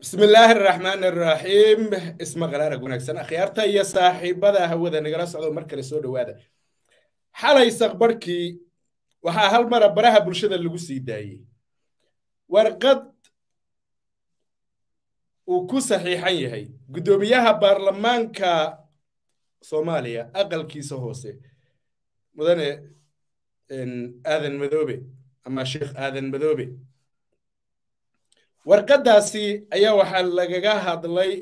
bismillaahi araxmaan araxiim isma qaraarag wanaagsan akhyaarta iyo saaxiibada hawada nagala socdo mar kale soo dhowaada xalay saqbarhkii waxaa hal mara baraha bulshada lagu sii daayey warqad uu ku saxiixan yahay guddoomiyaha baarlamaanka soomaaliya aqalkiisa hoose mudane aadan madoobe ama sheekh aadan madoobe warqaddaasi ayaa waxaa lagaga hadlay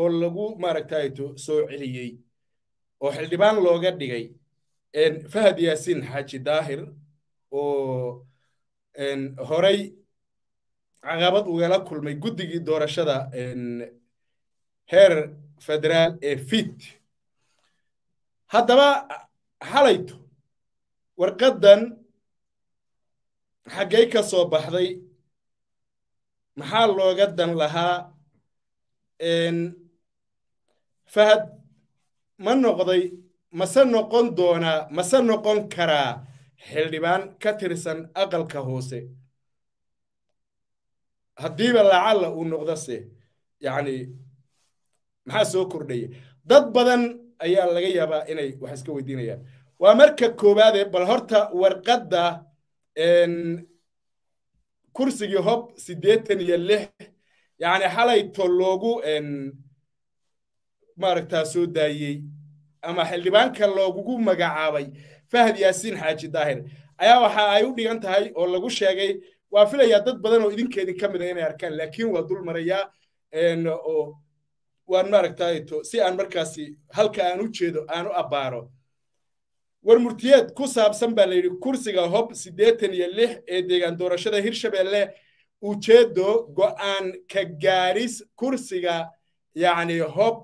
oo lagu maaragtayto soo celiyey oo xildhibaan looga dhigay fahad yaasiin xaaji daahir oo horay caqabad ugala kulmay guddigii doorashada heer federaal ee fit haddaba halayto warqaddan xaggay ka soo baxday maxaa looga dan lahaa fahad ma noqday mase noqon doonaa mase noqon karaa xildhibaan ka tirsan aqalka hoose haddiiba lacalla uu noqdo se yacni maxaa soo kordhaya dad badan ayaa laga yaabaa inay wax iska weydiinayaan waa marka koowaadee bal horta warqadda kursigii hob siddeetan iyo lix yani xalayto loogu maaragtaa soo daayey ama xildhibaanka loogugu magacaabay fahad yaasiin xaaji daahir ayaa waxa ay u dhigan tahay oo lagu sheegay waa filayaa dad badan oo idinkeedin ka mida ah inay arkaan laakiin waa dul marayaa oo waan maaragtaa si aan markaasi halka aan u jeedo aan u abbaaro warmurtiyeed ku saabsan baa layidhi kursiga hob siddeetan iyo lix ee deegaan doorashada hirshabelle ujeeddo go'aan ka gaaris kursiga yacni hob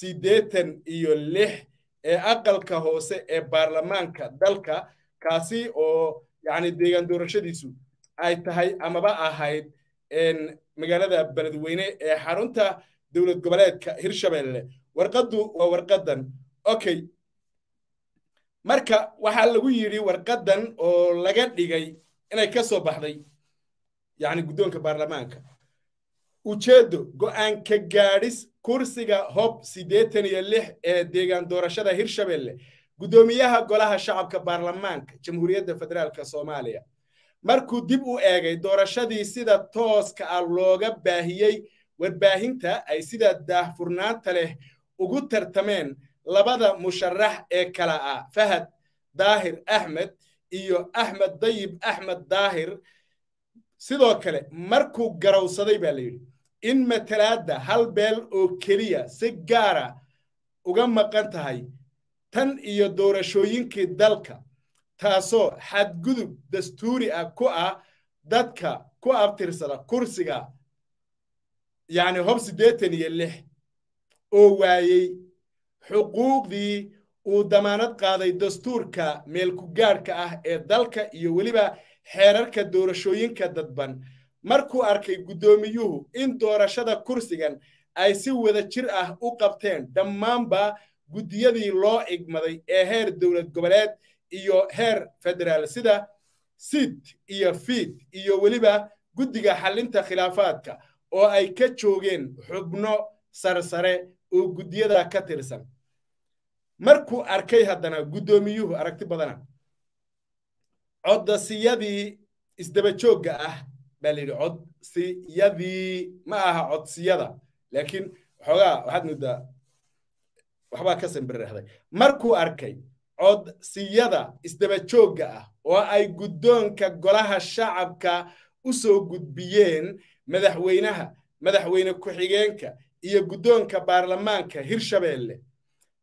siddeetan iyo lix ee aqalka hoose ee baarlamaanka dalka kaasi oo yacni deegaan doorashadiisu ay tahay amaba ahayd magaalada beledweyne ee xarunta dowlad goboleedka hirshabelle warqaddu waa warqadan okay marka waxaa lagu yidhi warqadan oo laga dhigay inay ka soo baxday yacni guddoonka baarlamaanka ujeeddo go'aan ka gaadhis kursiga hob siddeetan iyo lix ee deegaan doorashada hirshabelle guddoomiyaha golaha shacabka baarlamaanka jamhuuriyadda federaalk soomaaliya markuu dib u eegay doorashadii sida tooska ah looga baahiyey warbaahinta ay sida daahfurnaanta leh ugu tartameen labada musharax ee kala ah fahad daahir axmed iyo axmed dayib axmed daahir sidoo kale markuu garowsaday baa la yidhi in matalaadda hal beel oo keliya si gaara ah uga maqan tahay tan iyo doorashooyinkii dalka taasoo xadgudub dastuuri ah ku ah dadka ku abtirsada kursiga yani hob siddeetan iyo lix oo waayey xuquuqdii uu damaanad qaaday dastuurka meelku gaadhka ah ee dalka iyo weliba xeerarka doorashooyinka dadban markuu arkay guddoomiyuhu in doorashada kursigan ay si wada jir ah u qabteen dhammaanba guddiyadii loo igmaday ee heer dowlad goboleed iyo heer federaal sida sid iyo fiid iyo weliba guddiga xallinta khilaafaadka oo ay ka joogeen xubno sarsare oo guddiyada ka tirsan markuu arkay haddana guddoomiyuhu aragti badana codsiyadii isdabajoogga ah baa la codsiyadii ma aha codsiyada laakiin waxoogaa waxaad moodaa waxbaa ka sambirrahday markuu arkay codsiyada isdabajoogga ah oo ay guddoonka golaha shacabka u soo gudbiyeen madaxweynaha madaxweyne ku-xigeenka iyo guddoonka baarlamaanka hirshabeelle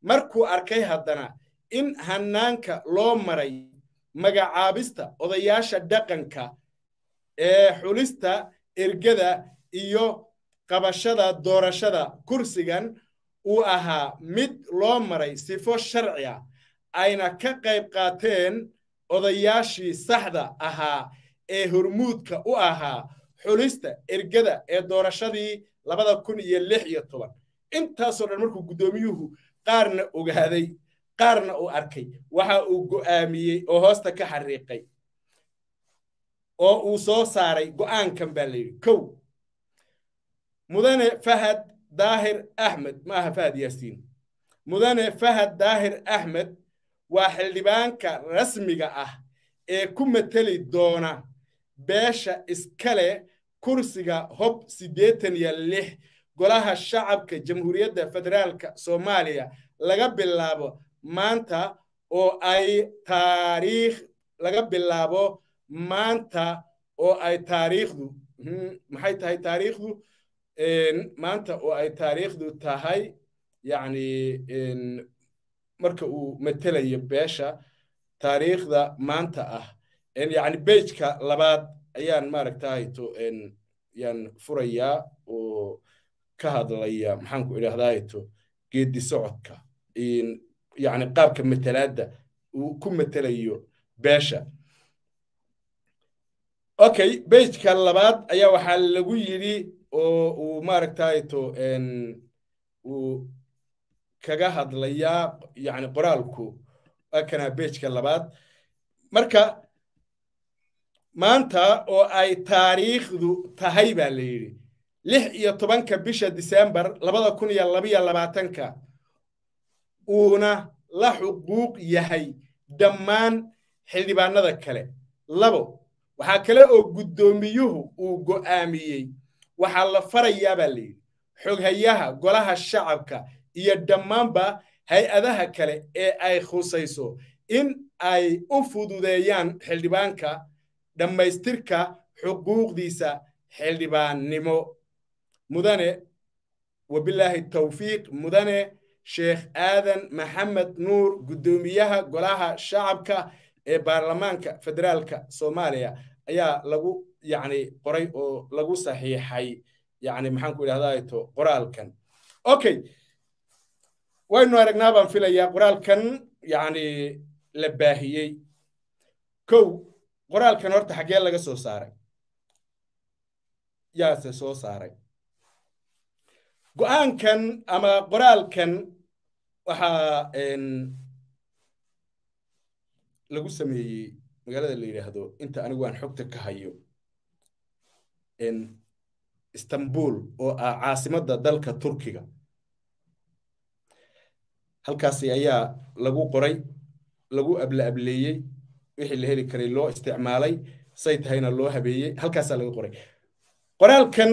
markuu arkay haddana in hannaanka loo maray magacaabista odayaasha dhaqanka ee xulista ergada iyo qabashada doorashada kursigan uu ahaa mid loo maray sifo sharciya ah, ayna ka qayb qaateen odayaashii saxda ahaa ee hormuudka u ahaa xulista ergada ee doorashadii labada kun iyo lix iyo toban intaasoo dhan markuu guddoomiyuhu qaarna ogaaday qaarna uu arkay waxa uu go'aamiyey oo hoosta ka xariiqay oo uu soo saaray go'aankan baa la kow mudane fahad daahir axmed maaha fahad yaasiin mudane fahad daahir axmed waa xildhibaanka rasmiga ah ee ku mateli doona beesha iskale kursiga hob siddeetan iyo lix golaha shacabka jamhuuriyadda federaalka soomaaliya laga bilaabo maanta oo ay taariikh laga bilaabo maanta oo ay taariikhdu hmm, maxay tahay taariikhdu maanta oo ay taariikhdu tahay yacni marka uu matelayo beesha taariikhda maanta ah yacni bejka labaad ayaan maaragtay yaan furayaa oo ka hadlaya maxaanku idhahdaayto geedi socodka yani qaabka matalaadda uu ku matalayo beesha okay bejka labaad ayaa waxaa lagu yidhi oo uu maaragtayto uu kaga hadlayaa yani qoraalku akana bejka labaad marka maanta oo ay taariikhdu tahay baa la yidhi lix iyo tobanka bisha disembar labada kun iyo labiyo labaatanka uuna la xuquuq yahay dhammaan xildhibaanada kale labo waxaa kale oo guddoomiyuhu uu go'aamiyey waxaa la farayaabaa layidhi xoghayaha golaha shacabka iyo dhammaanba hay-adaha kale ee ay khusayso in ay u fududeeyaan xildhibaanka dhammaystirka xuquuqdiisa xildhibaannimo mudane wabilaahi tawfiiq mudane sheekh aadan maxamed nuur guddoomiyaha golaha shacabka ee baarlamaanka federaalka soomaaliya ayaa lagu yani qoray oo lagu saxiixay yani maxaan ku idhahdaayto qoraalkan okay waynu aragnaa baan filayaa qoraalkan yani la baahiyey kow qoraalkan horta xaggee laga soo saaray yaase soo saaray go-aankan ama qoraalkan waxaa lagu sameeyey magaalada la yidhaahdo inta anigu aan xogta ka hayo istanbul oo ah caasimadda dalka turkiga halkaasi ayaa lagu qoray lagu abla ableeyey wixii la heli karay loo isticmaalay say tahayna loo habeeyey halkaasaa laga qoray qoraalkan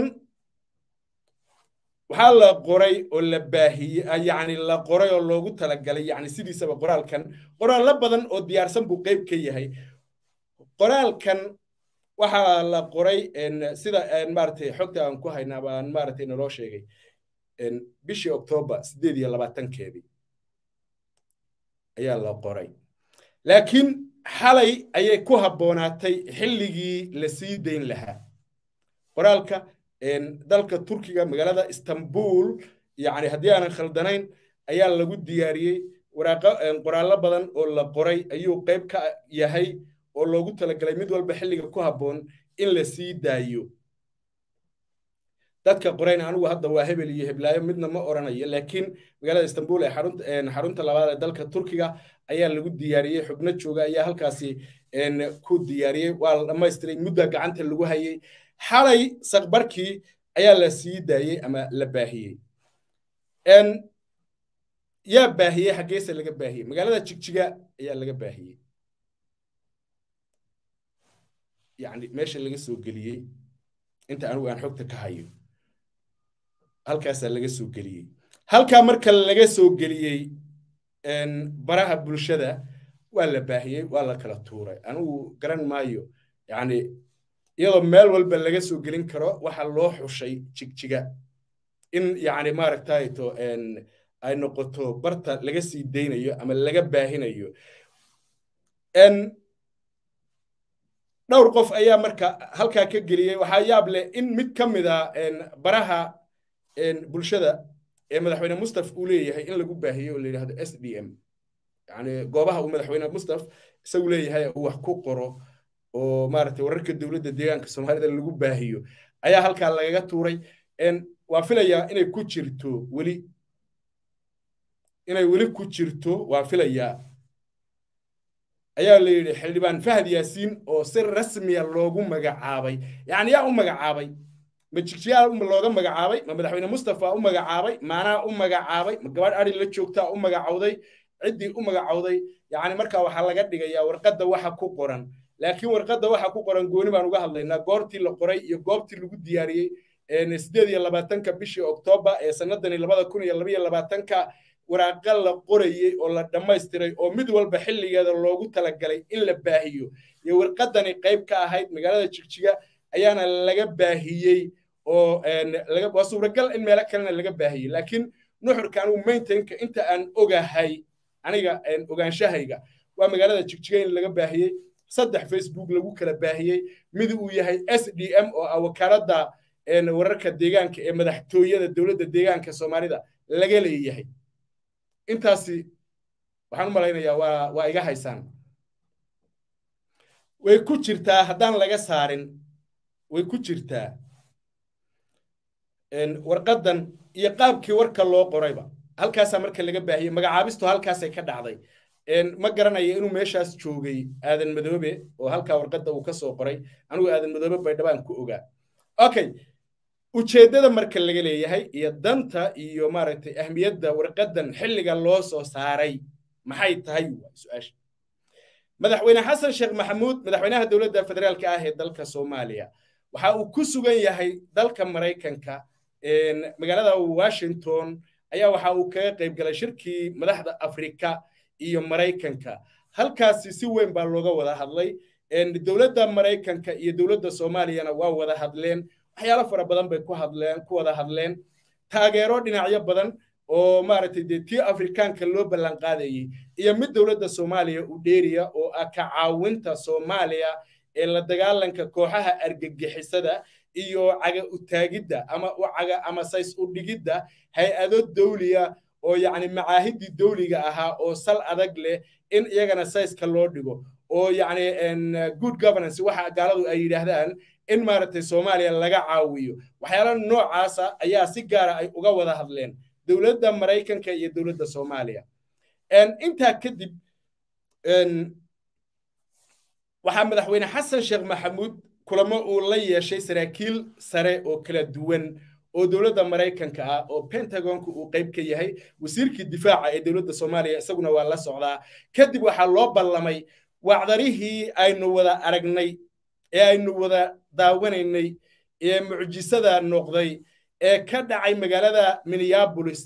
waxaa la qoray oo la baahiyey ah, yacni la qoray oo loogu talagalay yacni sidiisaba qoraalkan qoraallo badan oo diyaarsan buu qayb ka yahay qoraalkan waxaa la qoray sida maaratay xogta aan ku haynaa baan maaratay naloo sheegay bishii oktoobar siddeed iyo labaatankeedii ayaa la qoray laakiin xalay ayay ku habboonaatay xilligii la sii dayn lahaa qoraalka dalka turkiga magaalada istanbul yani haddii aanan khaldanayn ayaa lagu diyaariyey qoraallo badan oo la qoray ayuu qayb ka yahay oo loogu talagalay mid walba xilliga ku habboon in la sii daayo dadka qorayna anigu hadda waa hebel iyo heblaayo midna ma oranayo laakiin magaalada istanbul ee xarunta labaad ee dalka turkiga ayaa lagu diyaariyey xubno jooga ayaa halkaasi ku diyaariyey waa la dhamaystiray mudda gacanta lagu hayey xalay sakbarkii ayaa la sii daayey ama la baahiyey yaa baahiyey xaggeese laga baahiyey magaalada jigjiga ayaa laga baahiyey yani meesha laga soo geliyey inta anugu aan xogta ka hayo halkaasaa laga soo geliyey halkaa marka laga soo geliyey baraha bulshada waa la baahiyey waa la kala tuuray anugu garan maayo yani iyadoo meel walba laga soo gelin karo waxa loo xushay jigjiga in yani maaragtayto ay noqoto barta laga sii daynayo ama laga baahinayo dhowr qof ayaa marka halkaa ka geliyey waxaa yaab leh in mid ka mid a ah, baraha bulshada ee madaxweyne mustaf uu leeyahay in lagu baahiyo oo la yidhahdo s d m yani goobaha uu madaxweyne mustaf isagu leeyahay uu wax ku qoro oo maaragtay wararka dowladda deegaanka soomaalida lagu baahiyo ayaa halkaa lagaga tuuray waa filayaa inay ku jirto weli inay weli ku jirto waa filayaa ayaa la xildhibaan fahad yaasiin oo si rasmiya ah loogu magacaabay yacni yaa u magacaabay ma jigjiyaal looga magacaabay ma madaxweyne mustafa u magacaabay maanaa u magacaabay ma gabadh la joogtaa u magacowday ciddii u magacowday yacni markaa waxaa laga dhigayaa warqadda waxa ku qoran laakiin warqadda waxa ku qoran gooni baan uga hadlaynaa goortii la qoray iyo goobtii lagu diyaariyey sideed iyo labaatanka bishii oktooba ee sanadani labada kun iyo labaiyo labaatanka waraaqa la qorayey oo la dhammaystiray oo mid walba xilligeeda loogu talagalay in la baahiyo iyo warqadani qayb ka ahayd magaalada jigjiga ayaana laga baahiyey oo waa suuragal in meelo kalena laga baahiyey laakiin nuxurkan uu maintainka inta aan ogahay aniga ogaansahayga waa magaalada jigjiga in laga baahiyey saddex facebook lagu kala baahiyey mid uu yahay s d m oo ah wararka deegaanka ee madaxtooyada dowladda deegaanka soomaalida laga leeyahay intaasi waxaan u malaynayaa waa waa iga haysaan way ku jirtaa haddaan laga saarin way ku jirtaa warqaddan iyo qaabkii warka loo qorayba halkaasaa marka laga baahiyey magacaabistu halkaasay ka dhacday ma garanayo inuu meeshaas joogay aadan madoobe oo halkaa warqadda uu ka soo qoray anigu aadan madoobe baydhabaan ku ogaa okay ujeeddada marka laga leeyahay iyo danta iyo maaragtay ahmiyadda warqaddan xilliga loo soo saaray maxay tahay su-aasha madaxweyne xasan sheekh maxamuud madaxweynaha dowladda federaalka ah ee dalka soomaaliya waxa uu ku sugan yahay dalka maraykanka magaalada washington ayaa waxa uu kaga qayb galay shirkii madaxda afrika iyo maraykanka halkaasi si weyn baa looga wada hadlay dowladda maraykanka iyo dowladda soomaaliyana waa wada hadleen waxyaalo fara badan bay ku hadleen ku wada hadleen taageero dhinacyo badan oo maaragtay dee tii afrikaanka loo ballanqaadayay iyo mid dowladda soomaaliya u dheeriya oo ah ka caawinta soomaaliya ee la dagaalanka kooxaha argagixisada iyo caga u taagidda ama u caga ama says u dhigidda hay-ado dawliya oo yani macaahidii dawliga ahaa oo sal adag leh in iyagana sayska loo dhigo oo yacni good governance waxa gaaladu ay yidhaahdaan in maaragtay soomaaliya laga caawiyo waxyaalaha noocaasa ayaa si gaara ay uga wada hadleen dowladda maraykanka iyo dowladda soomaaliya intaa kadib waxaa madaxweyne xasan sheekh maxamuud kulamo uu la yeeshay saraakiil sare oo kala duwan oo dowladda maraykanka ah oo pentagonka uu qayb ka yahay wasiirkii difaaca ee dowladda soomaaliya isaguna waa la socdaa kadib waxaa loo ballamay wacdarihii aynu wada aragnay ee aynu wada daawanaynay ee mucjisada noqday ee ka dhacay magaalada minneabolis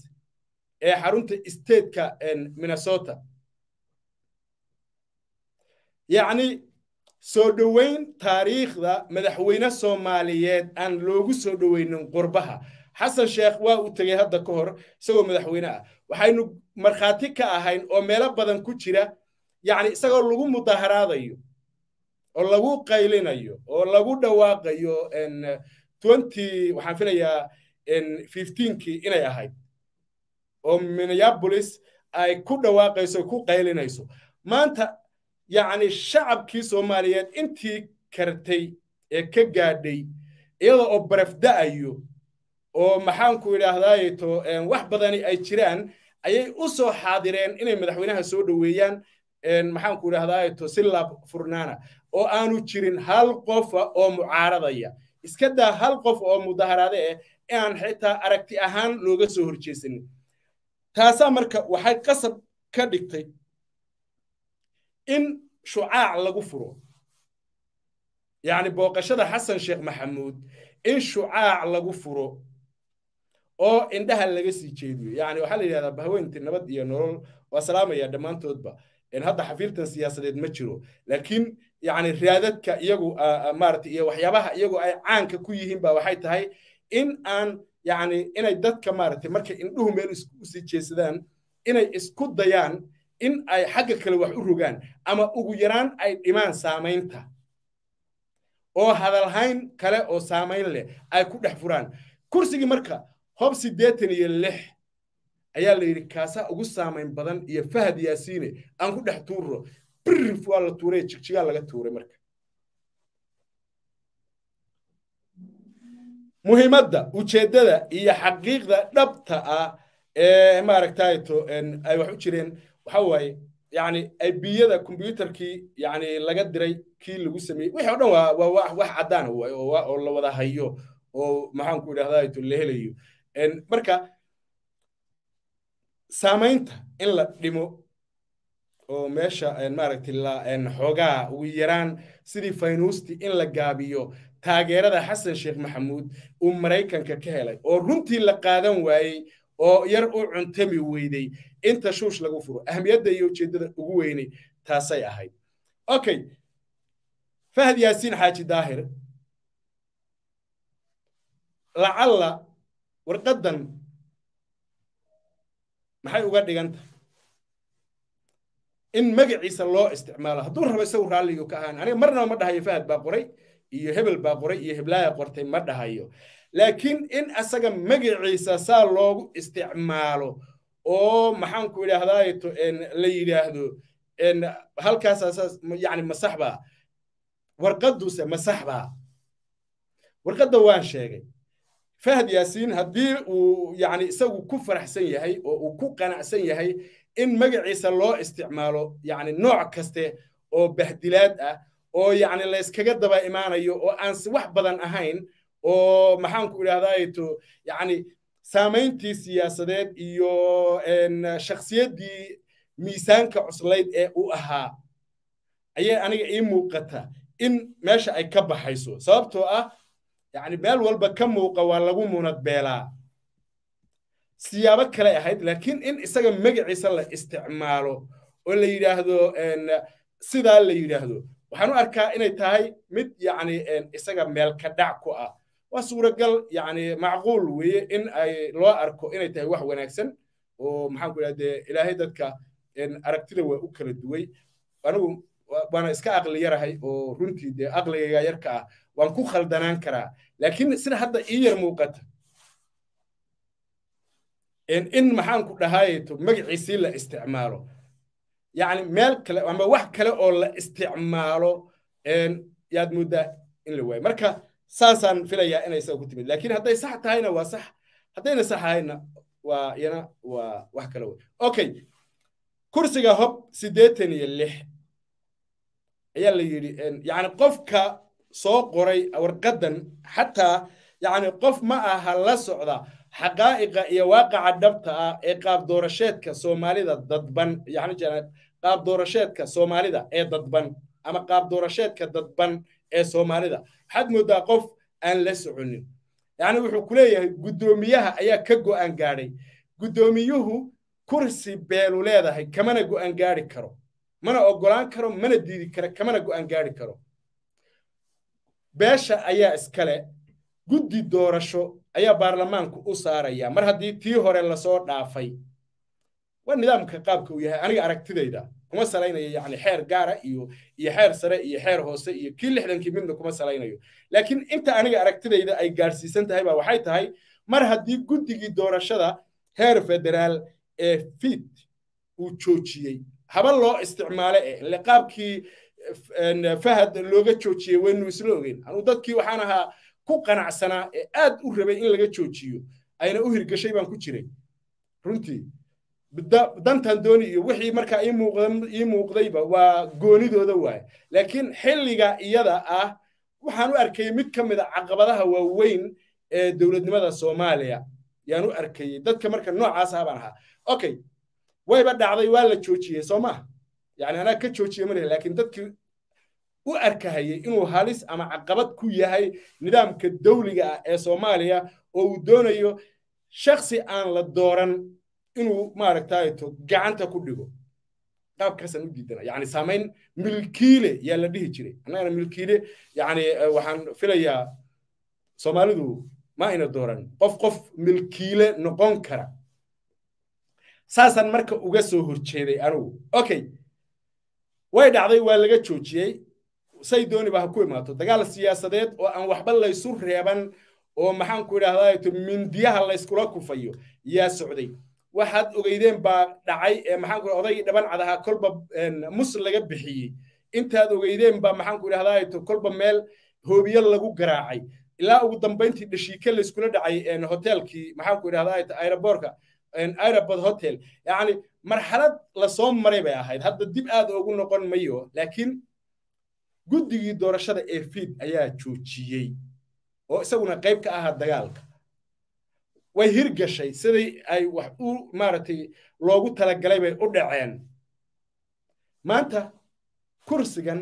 ee xarunta stateka minnesota yani soo dhoweyn taariikhda madaxweyne soomaaliyeed aan loogu soo dhoweynin qurbaha xasan sheekh waa uu tegey hadda ka hor isagoo madaxweyne ah waxaynu markhaati ka ahayn oo meelo badan ku jira yacni isagoo lagu mudaharaadayo oo lagu qaylinayo oo lagu dhawaaqayo waxaan filayaa fiftiinkii inay ahayd oo minneabolis ay ku dhawaaqayso ku qaylinayso maanta yacni shacabkii soomaaliyeed intii kartay ee ka gaadhay iyada oo baraf da'ayo oo maxaanku idhaahdaaye to wax badani ay jiraan ayay u soo xaadireen inay madaxweynaha soo dhoweeyaan maxaanku idhahdaaye to furnaana oo aanu jirin hal qofa ah oo mucaaradaya iska daa hal qof oo mudaharaade ah eh, inaan xitaa aragti ahaan looga soo horjeesanin taasaa marka waxay qasab ka dhigtay in shucaac lagu furo yacni booqashada xasan sheekh maxamuud in shucaac lagu furo oo indhaha laga sii jeediyo yani waxaa la yidhahdaa bahweynti nabad iyo nolol waa salaamaya dhammaantoodba hadda xafiiltan siyaasadeed ma jiro laakiin yani raadadka iyagu maarata iyo waxyaabaha iyagu ay caanka ku yihiin ba waxay tahay in aan yani inay dadka maarata markay indhuhu meel u jeesadaan inay isku dayaan in ay xagga kale wax u rogaan ama ugu yaraan ay dhimaan saamaynta oo hadalhayn kale oo saamayn leh ay ku dhex furaan kursigii marka hob siddeetan iyo lix ayaa la yidhi kaasaa ugu saamayn badan iyo fahad yaasiine aan ku dhex tuurro birif waa la tuuray jigjigaa laga tuuray marka muhiimadda ujeeddada iyo xaqiiqda dhabta ah ee maaragtayto ay wax u jireen waxawaaye yani biyada combyuterkii yani laga diray kii lagu sameyey wixii o dhan waa wax caddaana waay oo la wada hayo oo maxaanku ku la helayo marka saamaynta in la dhimo oo meesha maaragtay xoogaa ugu yaraan sidii faynuusti in la gaabiyo taageerada xasan sheekh maxamuud uu maraykanka ka helay oo runtii la qaadan waayey oo yar u cuntami weydey inta shuush lagu furo ahamiyadda iyo ujeeddada ugu weynay taasay ahayd okay fahd yaasiin xaaji daahir lacalla warqaddan maxay uga dhiganta in magaciisa loo isticmaalo hadduu rabo isagu raalligu ka ahaan aniga marnaba ma dhahayo fahad baa qoray iyo hebel baa qoray iyo heblaaya qortay ma dhahayo laakiin in asaga magiciisa saa loogu isticmaalo oo maxaanku idhaahdaay la yidhaahdo halkaasayani masaxbaa warqaduse masaxbaa warqadda waan sheegay fahad yaasiin haddii uu yani isagu ku faraxsan yahay oo uu ku qanacsan yahay in magaciisa loo isticmaalo yani nooc kaste oo bahdilaad ah oo yani layskaga daba imaanayo oo aan wax badan ahayn oo maxaanku idhahdaayto yani saamayntii siyaasadeed iyo shakhsiyaddii miisaanka cuslayd ee u ahaa ayay aniga ii muuqata in meesha ay ka baxayso sababtoo ah yani meel walba ka muuqa waa lagu munadbeelaa siyaabo kale ahayd laakiin in isaga magiciisa la isticmaalo oo la yidhaahdo sidaa la yidhaahdo waxaan u arkaa inay tahay mid yani isaga meel ka dhac ku ah waa suuragal yani macquul weeye in ay loo arko inay tahay wax wanaagsan oo maxaanku idhahdee ilaahay dadka aragtida waa u kala duway anigu waana iska aqli yarahay oo runtii dee aqligayga yarka ah waan ku khaldanaan karaa laakiin sida hadda ii yar muuqata in maxaanku dhahaayeto magaciisii la isticmaalo yani meel kale ama wax kale oo la isticmaalo yaad mooddaa in la waayo marka saasaan filayaa inay ku timid laakiin hadday sax tahayna waa sax haddayna sax ahayna waa yana waa wax kala wey okay kursiga hob siddeetan iyo lix ayaa la yidhi yani qofka soo qoray warqaddan xataa yani qof ma aha la socda xaqaa'iqa iyo waaqaca dhabta ah ee qaab doorasheedka soomaalida dadban yani qaab doorasheedka soomaalida ee dadban ama qaab doorasheedka dadban ee soomaalida waxaad moodaa qof aan la soconin yacni wuxuu ku leeyahay guddoomiyaha ayaa ka go'aan gaadhay guddoomiyuhu kursi beelu leedahay kamana go'aan gaadhi karo mana oggolaan karo mana diidi karo kamana go'aan gaadhi karo beesha ayaa iskale guddi doorasho ayaa baarlamaanku u saaraya mar haddii tii hore lasoo dhaafay waa nidaamka qaabka uu yahay aniga aragtidayda kuma salaynayo yani xeer gaara iyo iyo xeer sare iyo xeer hoose iyo kii lixdankii midna kuma salaynayo laakiin inta aniga aragtidayda ay gaarsiisan tahay baa waxay tahay mar haddii guddigii doorashada heer federaal ee fiid uu joojiyey haba loo isticmaale eh ile qaabkii fahad looga joojiyey waynu isla ogeyn anuu dadkii waxaan ahaa ku qanacsanaa ee aad u rabay in laga joojiyo ayna u hirgashay baan ku jiray runtii dantan dooni iyo wixii markaa ii muuqdayba waa goonidooda waaye laakiin xilliga iyada ah waxaan u arkayey mid ka mida caqabadaha waaweyn ee dowladnimada soomaaliya yaan u arkayey dadka marka noocaas ah baan ahaa okay wayba dhacday waa la joojiyey soo maha yani anaa ka joojiye ma lihi dadkii u arkahayey inuu halis ama caqabad ku yahay nidaamka dawliga ah ee soomaaliya oo uu doonayo shaksi aan la dooran inuu maaragtaato gacanta ku dhigo qaabkaasaan u diidana yani saamayn milkiile yaa la dhihi jiray annagana milkiile yani eh, waxaan filayaa soomaalidu ma ayna dooran qof qof milkiile noqon kara saasaan marka uga soo horjeeday anugu okay way dhacday waa laga joojiyey say dooniba ha ku imaato dagaal siyaasadeed oo aan waxba laysu reeban oo maxaanku idhahdaa mindiyaha layskula kufayo yaa socday waxaad ogeydeen baa dhacay maxaanku odaygii dhabancad ahaa kolba mus laga bixiyey intaad ogeydeen baa maxaanku idhahdaa kolba meel hoobiyo lagu garaacay ilaa ugu dambayntii dhashiike layskula dhacay hoteelkii maxaanku idhahdaa aeroboorka aerobod hotel yacni marxalad lasoo maray bay ahayd hadda dib aad ugu noqon mayo laakiin guddigii doorashada ee fiid ayaa joojiyey oo isaguna qayb ka ahaa dagaalka way hirgashay sidii ay wax u maaragtay loogu talagalay bay u dhaceen maanta kursigan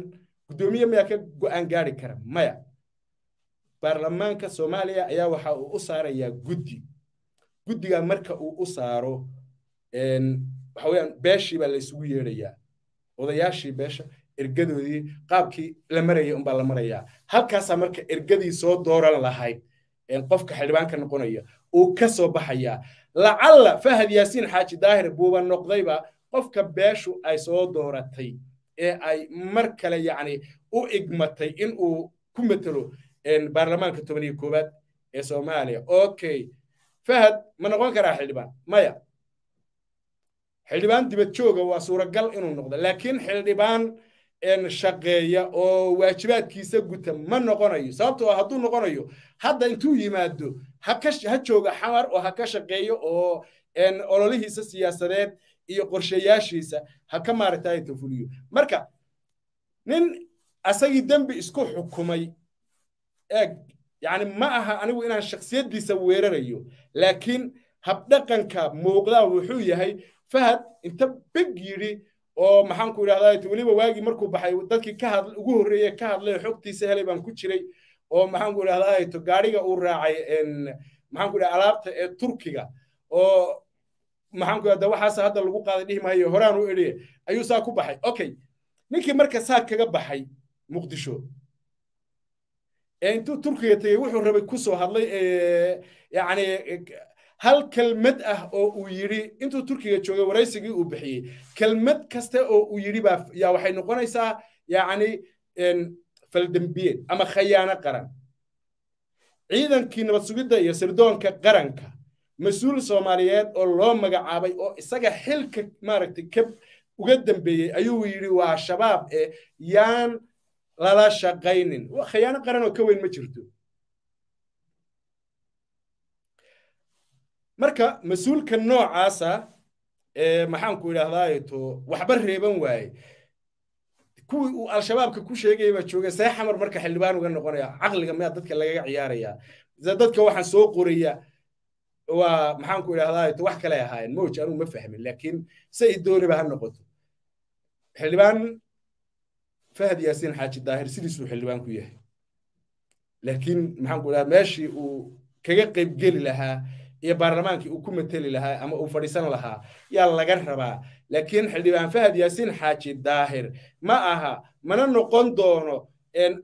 guddoomiye miyaa ka go'aan gaari kara maya baarlamaanka soomaaliya ayaa waxa uu u saarayaa guddi guddigaa marka uu u saaro waxa weyaan beeshii baa laysugu yeedhayaa odayaashii beesha ergadoodii qaabkii la marayay unbaa la marayaa halkaasaa marka ergadii soo dooran lahayd qofka xildhibaanka noqonaya uu ka soo baxayaa lacalla fahad yaasiin xaaji daahir buuba noqdayba qofka beeshu ay soo dooratay ee ay mar kale yacni u igmatay in uu ku matalo baarlamaanka toban iyo koowaad ee soomaaliya okay fahad ma noqon karaa xildhibaan maya xildhibaan dibad jooga waa suuragal inuu noqdo laakiin xildhibaan shaqeeya oo waajibaadkiisa guta ma noqonayo sababtoo hadduu noqonayo hadda intuu yimaado ha jooga xamar oo ha ka shaqeeyo oo ololihiisa siyaasadeed iyo qorshayaashiisa ha ka maaragtayta fuliyo marka nin asagii dembi isku xukumay eeg yani ma aha anigu inaan shaksiyaddiisa weerarayo laakiin habdhaqanka muuqdaa wuxuu yahay fahad inta beg yidhi oo maxaanku ku weliba waagii markuu baxay dadkii ugu horreeye ka hadlay xogtiisa helay baan ku jiray oo maxaanku ku idhahdaa gaadhiga uu raacay maxaan ku alaabta ee turkiga oo maxaan ku waxaasa hadda lagu qaaday dhihi maayo horaan u edhiye ayuu saa ku baxay okay ninkii marka saa kaga baxay muqdisho ee intuu turkiga tegey wuxuu rabay kusoo hadlay yani hal kelmad ah oo uu yidhi intuu turkiga joogay waraysigii uu bixiyey kelmad kasta oo uu yidhi baa waxay noqonaysaa yacni faldembiyeed ama khayaano qaran ciidankii nabad sugidda iyo sirdoonka qaranka mas-uul soomaaliyeed oo loo magacaabay oo isaga xilka maaragtay ka uga dambeeyey ayuu yidhi waa shabaab eh yaan lala shaqaynin khayaano qaran oo ka weyn ma jirto marka mas-uulka noocaasa maxaanku idhahdaato waxba reeban waaye kuwii uu al-shabaabka ku sheegaya baa jooga see xamar marka xildhibaan uga noqonaya caqliga miyaa dadka lagaga ciyaaraya dadka waxaan soo qoraya waa maxaanku idhahdaato wax kale ahaayeen mowj anugu ma fahmin laakiin say dooniba ha noqoto xildhibaan fahad yaasiin xaaji daahir sidiisuu xildhibaan ku yahay laakiin maxaanku idhahda meeshii uu kaga geli lahaa iyo baarlamaankii uu ku mateli lahaa ama uu fadhiisan lahaa yaa laga rabaa laakiin xildhibaan fahad yaasiin xaaji daahir ma aha mana noqon doono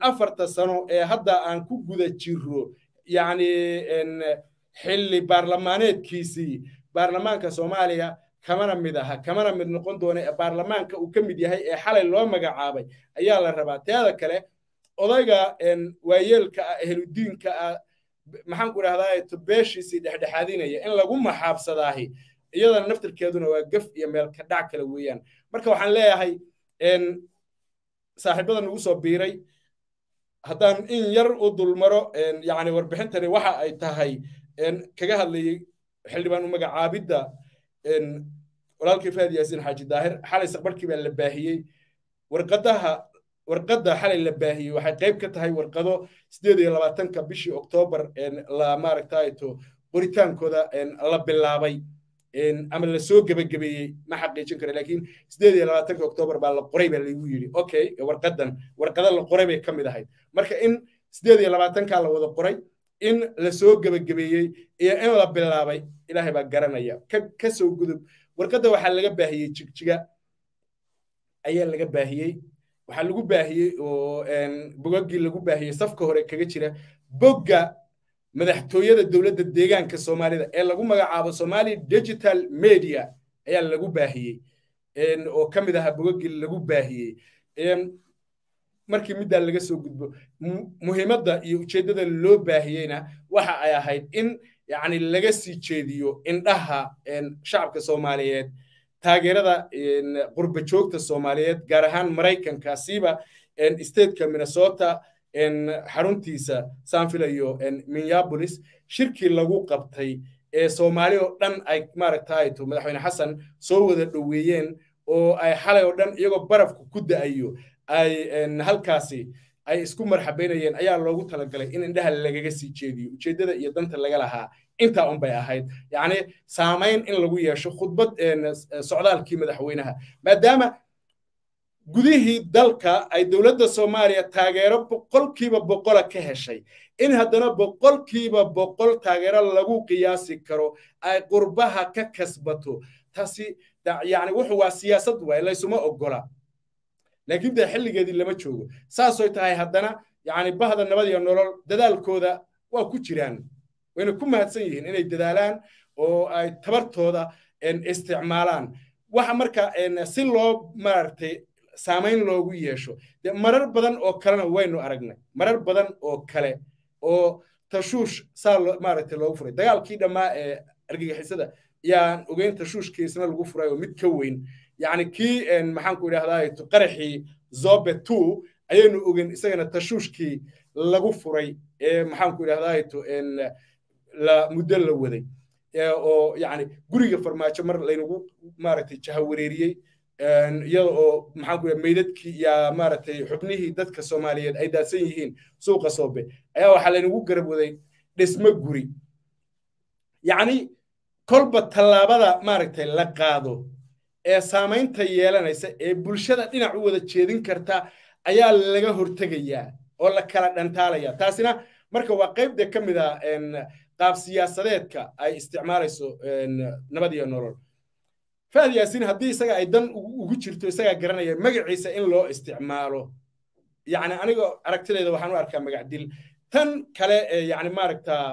afarta sano ee hadda aan ku guda jiro yacni xilli baarlamaaneedkiisii baarlamaanka soomaaliya kamana mid aha kamana mid noqon doona ee baarlamaanka uu ka mid yahay ee xalay loo magacaabay ayaa la rabaa teeda kale odayga waayeelka ah ehludiinka ah maxaan ku idhahdaa beeshiisii dhexdhexaadinaya in lagu maxaabsadaahi iyadana naftirkeeduna waa gef iyo meel kadhac kale weeyaan marka waxaan leeyahay saaxiibada nagu soo biiray haddaan in yar u dulmaro yani warbixintani waxa ay tahay kaga hadlayey xildhibaan u magacaabidda walaalkii faadi yaasiin xaaji daahir xalay saqbarkii baa la baahiyey warqadaha warqada xalay la baahiyey waxay qayb ka tahay warqado sideed iyo labaatanka bishii oktoobar la maaragtaato qoritaankooda la bilaabay ama la soo gebagabeeyey ma xaqiijin kara laakiin sideed iyo labaatanka oktoobar baa la qoray baa lagu yidhi okay warqadan warqada la qoray bay ka mid ahayd marka in sideed iyo labaatankaa la wada qoray in lasoo soo gebagabeeyey iyo in la bilaabay ilaahay baa garanaya ka gudub warqadda waxaa laga baahiyey jigjiga ayaa laga baahiyey waxaa lagu baahiyey oo bogagii lagu baahiyey safka hore kaga jira bogga madaxtooyada dowladda deegaanka soomaalida ee lagu magacaabo somali digital media ayaa lagu baahiyey oo ka mid aha bogagii lagu baahiyey markii middaa laga soo gudbo muhiimadda iyo ujeeddada loo baahiyeyna waxa ay ahayd in yacni laga sii jeediyo indhaha shacabka soomaaliyeed taageerada qurba joogta soomaaliyeed gaar ahaan maraykanka siiba stateka minnesota xaruntiisa saan filayo minneapolis shirkii lagu qabtay ee soomaali oo dhan ay maaragtaato madaxweyne xasan soo wada dhoweeyeen oo ay xalay oo dhan iyagoo barafku ku da-ayo ay halkaasi ay isku marxabaynayeen ayaa loogu talagalay in indhaha lagaga sii jeediyo ujeeddada iyo danta laga lahaa intaa un bay ahayd yacni saamayn in lagu yeesho khudbad socdaalkii madaxweynaha maadaama gudihii dalka ay dowladda soomaaliya taageero boqolkiiba boqola ka heshay in haddana boqolkiiba boqol taageero lagu qiyaasi karo ay qurbaha ka kasbato taasi yani wuxuu waa siyaasad waay laysuma ogola laakiin dee xilligeedii lama joogo saasoy tahay haddana yani bahda nabad iyo nolol dadaalkooda waa ku jiraan wayna ku mahadsan yihiin inay dadaalaan oo ay tabartooda isticmaalaan waxa marka si loo maaragtay saamayn loogu yeesho de marar badan oo kalena waynu aragnay marar badan oo kale oo tashuush saa maaragtay loogu furay dagaalkii dhammaa ee argagixisada yaan ogeyn tashuushkiisna lagu furay oo mid ka weyn yacni kii maxaanku idhahdaa qaraxii zobe two ayaynu ogeyn isagana tashuushkii lagu furay ee maxaanku idhahdaa muddo la waday oo yani guriga farmaajo mar laynagu maaragtay jahawareeriyey iyada oo maxaanku meydadkii iyo maaragtay xubnihii dadka soomaaliyeed ay daadsan yihiin suuqa soobe ayaa waxaa laynagu garab waday dhismo guri yacni kolba tallaabada maaragtay la qaado ee saamaynta yeelanaysa ee bulshada dhinac u wada jeedin karta ayaa laga hortegayaa oo la kala dhantaalaya taasina marka waa qayb ka mid a ah, qaab siyaasadeedka ay isticmaalayso nabad iyo nolol faad yaasiin haddii isaga ay dan ugu jirto isagaa garanaya magaciisa in loo isticmaalo yani aniga aragtideeda waxaan u arkaa magac dil tan kale ee yani maaragtaa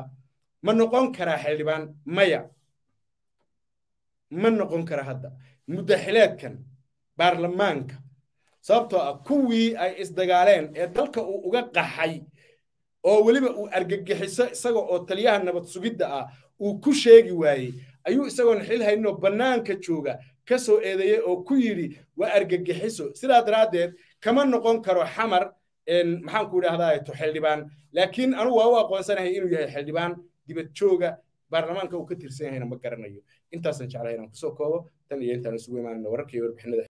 ma noqon karaa xildhibaan maya ma noqon kara hadda mudaxileedkan baarlamaanka sababtoo ah kuwii ay isdagaaleen ee dalka uu uga qaxay oo weliba uu argagixiso isaga oo taliyaha nabad sugidda ah uu ku sheegi waayey ayuu isagoon xil hayninoo bannaanka jooga ka soo eedeeyey oo ku yidhi waa argagixiso sidaa daraaddeed kama noqon karo xamar maxaanku idhahdaa xildhibaan laakiin anugu waa u aqoonsanahay inuu yahay xildhibaan dibad jooga baarlamaanka uu ka tirsan yahayna ma garanayo intaasan jeclahay inaan kusoo koobo tan iyo intaan isugu imaanana wararka iyo warbixinada